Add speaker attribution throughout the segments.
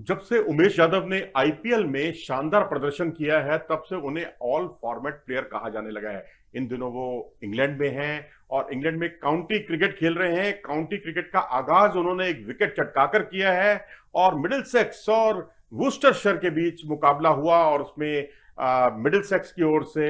Speaker 1: जब से उमेश यादव ने आईपीएल में शानदार प्रदर्शन किया है तब से उन्हें ऑल फॉर्मेट प्लेयर कहा जाने लगा है इन दिनों वो इंग्लैंड में हैं और इंग्लैंड में काउंटी क्रिकेट खेल रहे हैं काउंटी क्रिकेट का आगाज उन्होंने एक विकेट चटकाकर किया है और मिडिल सेक्स और शर के बीच मुकाबला हुआ और उसमें मिडिल सेक्स की ओर से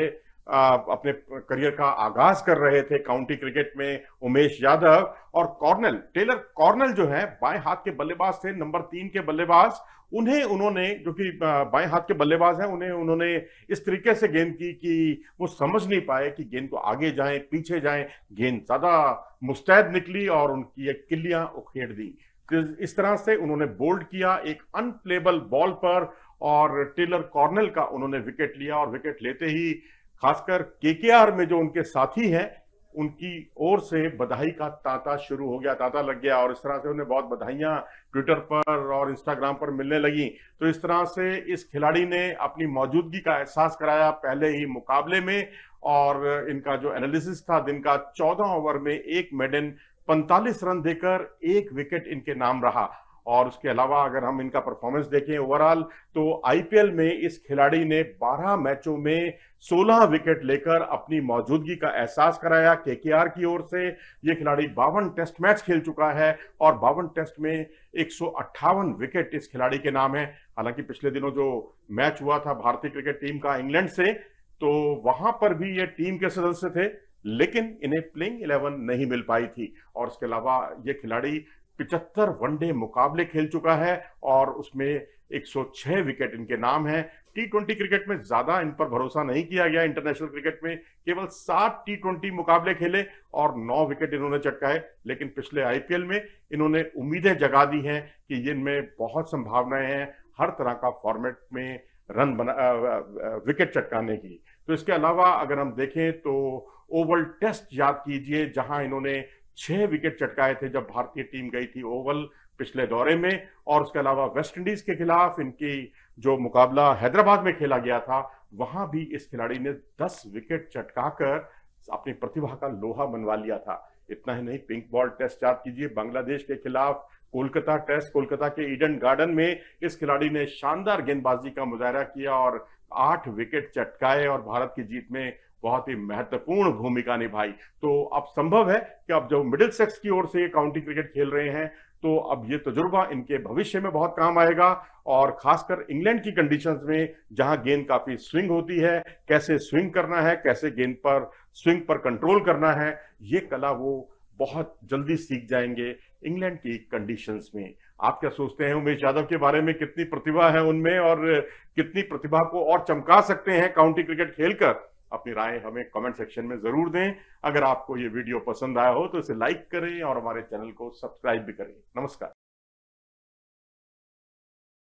Speaker 1: अपने करियर का आगाज कर रहे थे काउंटी क्रिकेट में उमेश यादव और कॉर्नल टेलर कॉर्नल जो है बाएं हाथ के बल्लेबाज थे नंबर तीन के बल्लेबाज उन्हें उन्होंने जो कि बाएं हाथ के बल्लेबाज हैं उन्हें उन्होंने इस तरीके से गेंद की कि वो समझ नहीं पाए कि गेंद को आगे जाएं पीछे जाएं गेंद ज्यादा मुस्तैद निकली और उनकी ये किल्लियां उखेड़ दी तो इस तरह से उन्होंने बोल्ड किया एक अनप्लेबल बॉल पर और टेलर कॉर्नल का उन्होंने विकेट लिया और विकेट लेते ही खासकर केकेआर में जो उनके साथी हैं उनकी ओर से बधाई का तांता शुरू हो गया तांता लग गया और इस तरह से उन्हें बहुत बधाइयां ट्विटर पर और इंस्टाग्राम पर मिलने लगी तो इस तरह से इस खिलाड़ी ने अपनी मौजूदगी का एहसास कराया पहले ही मुकाबले में और इनका जो एनालिसिस था दिन का चौदह ओवर में एक मेडन पैंतालीस रन देकर एक विकेट इनके नाम रहा और उसके अलावा अगर हम इनका परफॉर्मेंस देखें ओवरऑल तो आईपीएल में इस खिलाड़ी ने 12 मैचों में 16 विकेट लेकर अपनी मौजूदगी का एहसास कराया केकेआर की ओर से ये खिलाड़ी बावन टेस्ट मैच खेल चुका है और बावन टेस्ट में एक विकेट इस खिलाड़ी के नाम है हालांकि पिछले दिनों जो मैच हुआ था भारतीय क्रिकेट टीम का इंग्लैंड से तो वहां पर भी ये टीम के सदस्य थे लेकिन इन्हें प्लेइंग इलेवन नहीं मिल पाई थी और इसके अलावा ये खिलाड़ी पिचहत्तर वनडे मुकाबले खेल चुका है और उसमें 106 विकेट इनके नाम है टी ट्वेंटी क्रिकेट में ज्यादा इन पर भरोसा नहीं किया गया इंटरनेशनल क्रिकेट में केवल सात टी ट्वेंटी मुकाबले खेले और नौ विकेट इन्होंने चटकाए लेकिन पिछले आईपीएल में इन्होंने उम्मीदें जगा दी हैं कि इनमें बहुत संभावनाएं हैं हर तरह का फॉर्मेट में रन बना आ, आ, आ, विकेट चटकाने की तो इसके अलावा अगर हम देखें तो ओवल टेस्ट याद कीजिए जहां इन्होंने छह विकेट चटकाए थे जब भारतीय टीम गई थी ओवल पिछले दौरे में और उसके अलावा वेस्टइंडीज के खिलाफ इनकी जो मुकाबला हैदराबाद में खेला गया था वहां भी इस खिलाड़ी ने 10 विकेट चटकाकर अपनी प्रतिभा का लोहा मनवा लिया था इतना ही नहीं पिंक बॉल टेस्ट याद कीजिए बांग्लादेश के खिलाफ कोलकाता टेस्ट कोलकाता के ईडन गार्डन में इस खिलाड़ी ने शानदार गेंदबाजी का मुजाहरा किया और आठ विकेट चटकाए और भारत की जीत में बहुत ही महत्वपूर्ण भूमिका निभाई तो अब संभव है कि अब जब मिडिल सेक्स की ओर से ये काउंटी क्रिकेट खेल रहे हैं तो अब ये तजुर्बा इनके भविष्य में बहुत काम आएगा और खासकर इंग्लैंड की कंडीशंस में जहां गेंद काफी स्विंग होती है कैसे स्विंग करना है कैसे गेंद पर स्विंग पर कंट्रोल करना है ये कला वो बहुत जल्दी सीख जाएंगे इंग्लैंड की कंडीशंस में आप क्या सोचते हैं उमेश यादव के बारे में कितनी प्रतिभा है उनमें और कितनी प्रतिभा को और चमका सकते हैं काउंटी क्रिकेट खेलकर अपनी राय हमें कमेंट सेक्शन में ज़रूर दें अगर आपको ये वीडियो पसंद आया हो तो इसे लाइक करें और हमारे चैनल को सब्सक्राइब भी करें नमस्कार